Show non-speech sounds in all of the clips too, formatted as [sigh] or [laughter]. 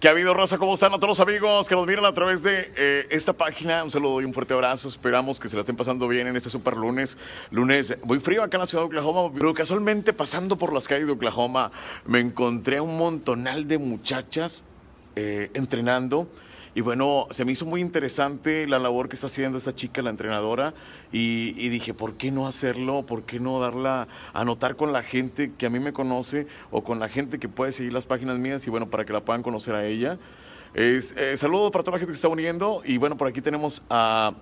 ¿Qué ha habido, raza? ¿Cómo están a todos los amigos que nos miran a través de eh, esta página? Un saludo y un fuerte abrazo. Esperamos que se la estén pasando bien en este super lunes. Lunes muy frío acá en la ciudad de Oklahoma, pero casualmente pasando por las calles de Oklahoma me encontré a un montonal de muchachas eh, entrenando y bueno, se me hizo muy interesante la labor que está haciendo esta chica, la entrenadora, y, dije, ¿por qué no hacerlo? ¿Por qué no darla a notar con la gente que a mí me conoce o con la gente que puede seguir las páginas mías y bueno, para que la puedan conocer a ella? Es, eh, saludos para toda la gente que está uniendo y bueno, por aquí tenemos a...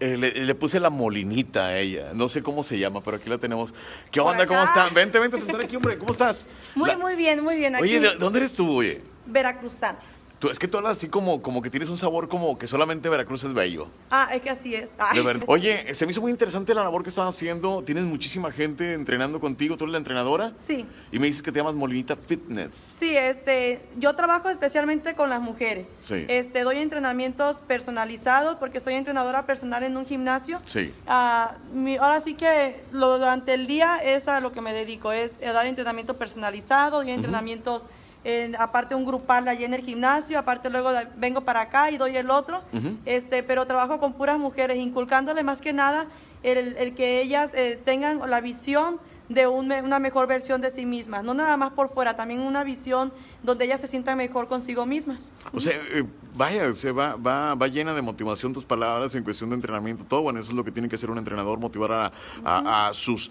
Eh, le, puse la molinita a ella. No sé cómo se llama, pero aquí la tenemos. ¿Qué onda? ¿Cómo están? Vente, vente a sentar aquí, hombre. ¿Cómo estás? Muy, muy bien, muy bien. Oye, dónde eres tú, oye? Veracruzana es que tú hablas así como, como que tienes un sabor como que solamente Veracruz es bello. Ah, es que así es. [laughs] Oye, se me hizo muy interesante la labor que estás haciendo. Tienes muchísima gente entrenando contigo. ¿Tú eres la entrenadora? Sí. Y me dices que te llamas Molinita Fitness. Sí, este, yo trabajo especialmente con las mujeres. Sí. Este, doy entrenamientos personalizados porque soy entrenadora personal en un gimnasio. Sí. Ah, ahora sí que lo, durante el día es a lo que me dedico, es a dar entrenamientos personalizados, entrenamientos aparte un grupal allí en el gimnasio, aparte luego vengo para acá y doy el otro, este, pero trabajo con puras mujeres, inculcándole más que nada el, que ellas eh, tengan la visión de una mejor versión de sí mismas, no nada más por fuera, también una visión donde ellas se sientan mejor consigo mismas. O sea, eh, vaya, va, va, va, llena de motivación tus palabras en cuestión de entrenamiento, todo. Bueno, eso es lo que tiene que hacer un entrenador, motivar a, a, sus,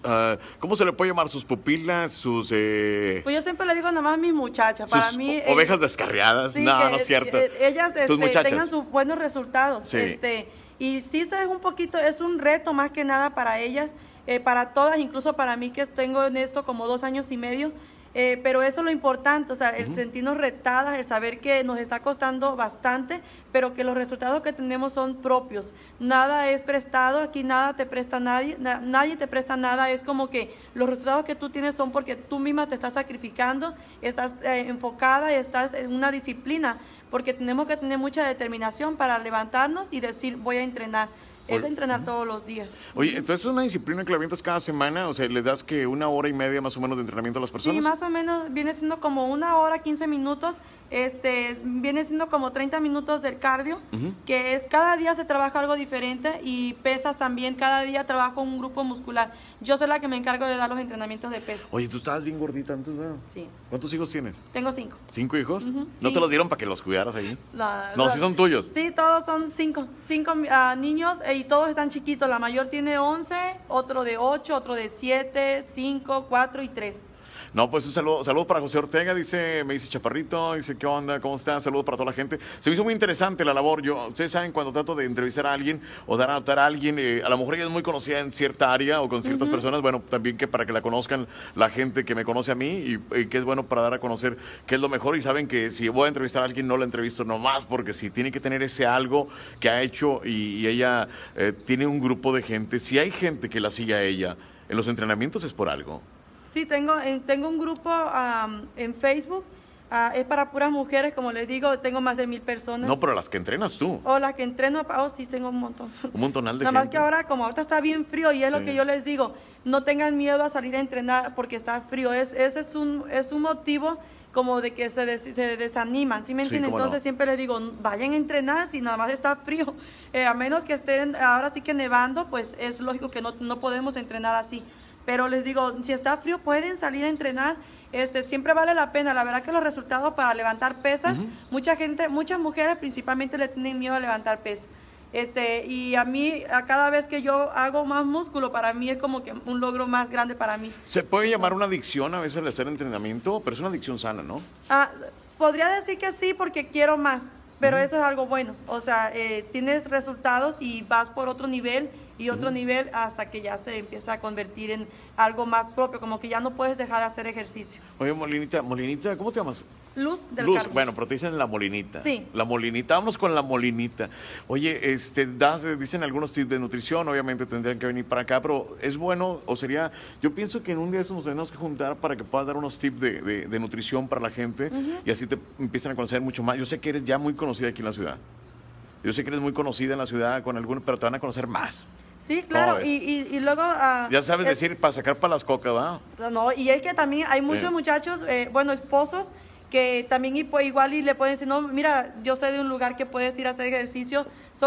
¿cómo se le puede llamar? Sus pupilas, sus... Eh... Pues yo siempre le digo nomás a mis muchachas, para mí... Ovejas descarriadas, no, no es cierto. Eh, ellas este, tengan sus buenos resultados. Sí. Este, y sí, eso es un poquito, es un reto más que nada para ellas, eh, para todas, incluso para mí que tengo en esto como dos años y medio. Eh, pero eso es lo importante, o sea, el sentirnos retadas, el saber que nos está costando bastante, pero que los resultados que tenemos son propios. Nada es prestado, aquí nada te presta nadie, nadie te presta nada, es como que los resultados que tú tienes son porque tú misma te estás sacrificando, estás eh, enfocada y estás en una disciplina, porque tenemos que tener mucha determinación para levantarnos y decir voy a entrenar. Es entrenar todos los días. Oye, entonces es una disciplina que la avientas cada semana, o sea, le das que una hora y media más o menos de entrenamiento a las personas. Sí, más o menos viene siendo como una hora, 15 minutos este, viene siendo como 30 minutos del cardio, que es cada día se trabaja algo diferente y pesas también, cada día trabajo un grupo muscular. Yo soy la que me encargo de dar los entrenamientos de pesas. Oye, tú estabas bien gordita antes, ¿verdad? Sí. ¿Cuántos hijos tienes? Tengo cinco. ¿Cinco hijos? ¿No te los dieron para que los cuidaras ahí? no, si son tuyos. Sí, todos son cinco, cinco ah, niños eh, y todos están chiquitos. La mayor tiene 11, otro de 8, otro de 7, 5, 4 y 3. No, pues un saludo, para José Ortega, dice, me dice Chaparrito, dice, ¿qué onda? ¿Cómo están? Saludos para toda la gente. Se me hizo muy interesante la labor. Yo, ustedes saben, cuando trato de entrevistar a alguien o dar a notar a alguien, eh, a lo mejor ella es muy conocida en cierta área o con ciertas personas, bueno, también que para que la conozcan la gente que me conoce a mí y, que es bueno para dar a conocer qué es lo mejor y saben que si voy a entrevistar a alguien no la entrevisto nomás porque si tiene que tener ese algo que ha hecho y, ella eh, tiene un grupo de gente, si hay gente que la sigue a ella, en los entrenamientos es por algo. Sí, tengo, tengo un grupo en Facebook. Ah, es para puras mujeres, como les digo, tengo más de mil personas. No, pero las que entrenas tú. O las que entreno, oh, sí, tengo un montón. Un montón, de Nada más que ahora, como ahorita está bien frío, y es lo que yo les digo, no tengan miedo a salir a entrenar porque está frío. Es, ese es un, es un motivo como de que se, se desaniman, ¿sí me entienden? Entonces siempre les digo, vayan a entrenar si nada más está frío. [laughs] Eh, a menos que estén ahora sí que nevando, pues es lógico que no, no podemos entrenar así. Pero les digo, si está frío pueden salir a entrenar. Este, siempre vale la pena. La verdad que los resultados para levantar pesas, mucha gente, muchas mujeres principalmente le tienen miedo a levantar pesas. Este, y a mí, a cada vez que yo hago más músculo, para mí es como que un logro más grande para mí. ¿Se puede llamar una adicción a veces el hacer entrenamiento? Pero es una adicción sana, ¿no? Ah, podría decir que sí porque quiero más, pero eso es algo bueno. O sea, eh, tienes resultados y vas por otro nivel y otro nivel hasta que ya se empieza a convertir en algo más propio, como que ya no puedes dejar de hacer ejercicio. Oye, Molinita, Molinita, ¿cómo te llamas? Luz del Luz, bueno, pero te dicen la molinita. Sí. La molinita, vamos con la molinita. Oye, este, eh, dicen algunos tips de nutrición, obviamente tendrían que venir para acá, pero es bueno, o sería, yo pienso que en un día eso nos tenemos que juntar para que puedas dar unos tips de, de, nutrición para la gente y así te empiezan a conocer mucho más. Yo sé que eres ya muy conocida aquí en la ciudad. Yo sé que eres muy conocida en la ciudad con algunos, pero te van a conocer más. Sí, claro, y, y, luego... Ah, ya sabes eh, decir, para sacar para las cocas, ¿va? No, y es que también hay muchos muchachos, eh, bueno, esposos, que también pues, igual y le pueden decir, no, mira, yo sé de un lugar que puedes ir a hacer ejercicio.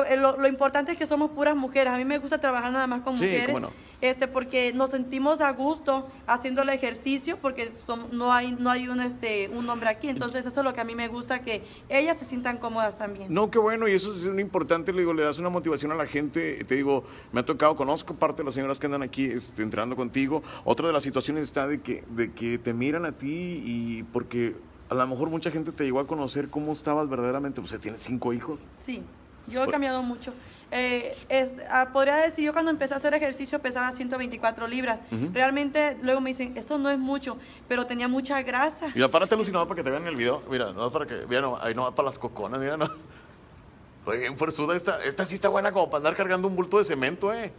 Eh, lo, importante es que somos puras mujeres. A mí me gusta trabajar nada más con mujeres. Este, porque nos sentimos a gusto haciendo el ejercicio porque son, no hay no hay un este un hombre aquí entonces eso es lo que a mí me gusta que ellas se sientan cómodas también no qué bueno y eso es lo importante le le das una motivación a la gente te digo me ha tocado conozco parte de las señoras que andan aquí este, entrenando contigo otra de las situaciones está de que de que te miran a ti y porque a lo mejor mucha gente te llegó a conocer cómo estabas verdaderamente. ¿Usted pues, tienes cinco hijos. Sí, yo he pues cambiado mucho. Eh, ah, podría decir, yo cuando empecé a hacer ejercicio pesaba 124 libras. Realmente luego me dicen, eso no es mucho, pero tenía mucha grasa. Mira, párate alucinado para que te vean el video. Mira, no para que, mira, no, ahí no va para las coconas, mira, no. Oye, en forzuda esta, esta sí está buena como para andar cargando un bulto de cemento, eh.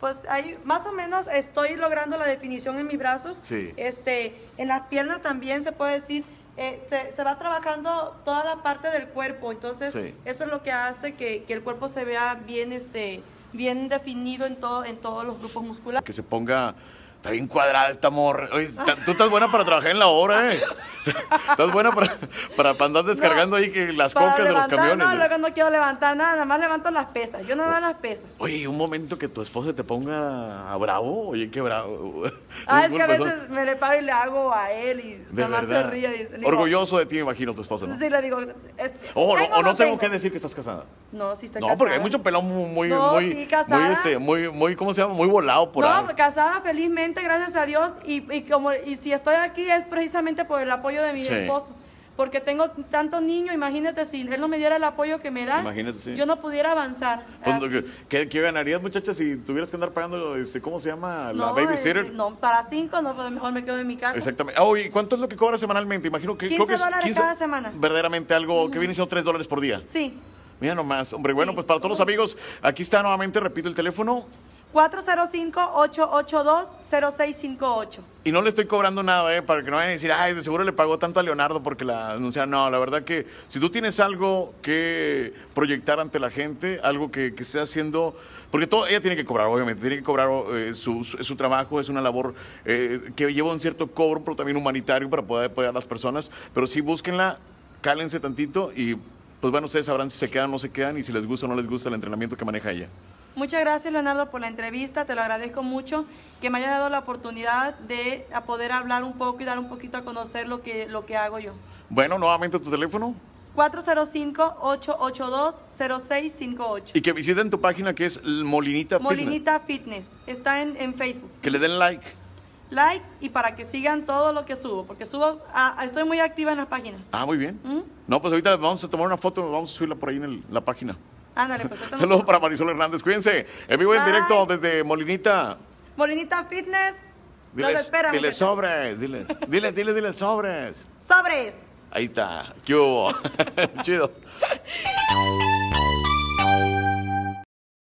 Pues ahí más o menos estoy logrando la definición en mis brazos. Sí. Este, en las piernas también se puede decir, eh, se, va trabajando toda la parte del cuerpo, entonces eso es lo que hace que, que, el cuerpo se vea bien, este, bien definido en, todo, en todos los grupos musculares. Que se ponga está bien cuadrada esta morra. Oye, tú estás buena para trabajar en la obra, ¿eh? [laughs] Estás buena para, para, andar descargando ahí que las cocas de los camiones. No, eh. luego no quiero levantar nada, nada más levanto las pesas. Yo nada más las pesas. Oye, un momento que tu esposa te ponga a bravo, oye, qué bravo. Ah, es, que a veces me le paro y le hago a él y nada más se ríe. Y dice, Orgulloso de ti, imagino, tu esposa, Sí, le digo. o no, tengo, que decir que estás casada. No, sí estoy casada. No, porque hay mucho pelón muy, muy, muy, muy, este, muy, muy, ¿cómo se llama? Muy volado por No, casada felizmente gracias a Dios. Y, como, y si estoy aquí es precisamente por el apoyo de mi esposo. Porque tengo tanto niño, imagínate si él no me diera el apoyo que me da, yo no pudiera avanzar. Pues, ¿qué, ganarías, muchachas, si tuvieras que andar pagando, este, ¿cómo se llama? La babysitter. Este, no, para cinco, no, pues, mejor me quedo en mi casa. Exactamente. Oh, ¿y cuánto es lo que cobra semanalmente? Imagino que. 15 dólares cada semana. Verdaderamente algo que viene siendo 3 dólares por día. Sí. Mira nomás, hombre, bueno, pues para todos los amigos, aquí está nuevamente, repito el teléfono, 405-882-0658. Y no le estoy cobrando nada, ¿eh? Para que no vayan a decir, ay, de seguro le pagó tanto a Leonardo porque la anunciaron. No, la verdad que si tú tienes algo que proyectar ante la gente, algo que, que esté haciendo. Porque todo, ella tiene que cobrar, obviamente, tiene que cobrar eh, su, trabajo, es una labor eh, que lleva un cierto cobro, pero también humanitario para poder apoyar a las personas. Pero sí, búsquenla, cálense tantito y pues bueno, ustedes sabrán si se quedan o no se quedan y si les gusta o no les gusta el entrenamiento que maneja ella. Muchas gracias Leonardo por la entrevista, te lo agradezco mucho que me hayas dado la oportunidad de poder hablar un poco y dar un poquito a conocer lo que, lo que hago yo. Bueno, nuevamente tu teléfono. 405-882-0658. Y que visiten tu página que es Molinita, Fitness. Molinita Fitness. Está en, Facebook. Que le den like. Like y para que sigan todo lo que subo, porque subo, estoy muy activa en la página. Ah, muy bien. ¿Mm? No, pues ahorita vamos a tomar una foto, vamos a subirla por ahí en la página. Pues, [laughs] Saludos para Marisol Hernández, cuídense. En vivo en directo desde Molinita. Molinita Fitness. Diles, sobres, dile. Dile, dile, sobres. Sobres. Ahí está. [laughs] Chido. [laughs]